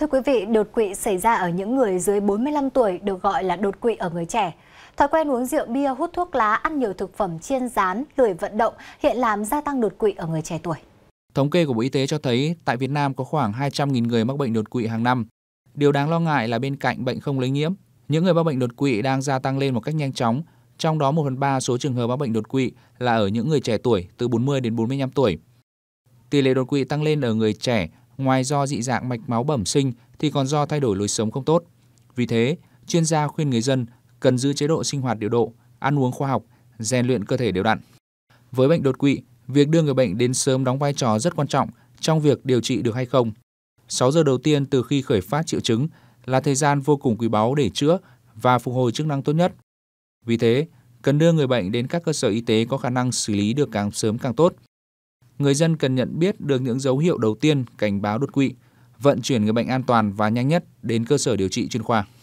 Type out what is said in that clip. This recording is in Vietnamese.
Thưa quý vị, đột quỵ xảy ra ở những người dưới 45 tuổi được gọi là đột quỵ ở người trẻ. Thói quen uống rượu bia, hút thuốc lá, ăn nhiều thực phẩm chiên rán, lười vận động hiện làm gia tăng đột quỵ ở người trẻ tuổi. Thống kê của Bộ Y tế cho thấy tại Việt Nam có khoảng 200.000 người mắc bệnh đột quỵ hàng năm. Điều đáng lo ngại là bên cạnh bệnh không lây nhiễm, những người mắc bệnh đột quỵ đang gia tăng lên một cách nhanh chóng, trong đó 1 phần 3 số trường hợp mắc bệnh đột quỵ là ở những người trẻ tuổi từ 40 đến 45 tuổi. Tỷ lệ đột quỵ tăng lên ở người trẻ ngoài do dị dạng mạch máu bẩm sinh thì còn do thay đổi lối sống không tốt. Vì thế, chuyên gia khuyên người dân cần giữ chế độ sinh hoạt điều độ, ăn uống khoa học, rèn luyện cơ thể đều đặn. Với bệnh đột quỵ, việc đưa người bệnh đến sớm đóng vai trò rất quan trọng trong việc điều trị được hay không. 6 giờ đầu tiên từ khi khởi phát triệu chứng là thời gian vô cùng quý báu để chữa và phục hồi chức năng tốt nhất. Vì thế, cần đưa người bệnh đến các cơ sở y tế có khả năng xử lý được càng sớm càng tốt người dân cần nhận biết được những dấu hiệu đầu tiên cảnh báo đột quỵ, vận chuyển người bệnh an toàn và nhanh nhất đến cơ sở điều trị chuyên khoa.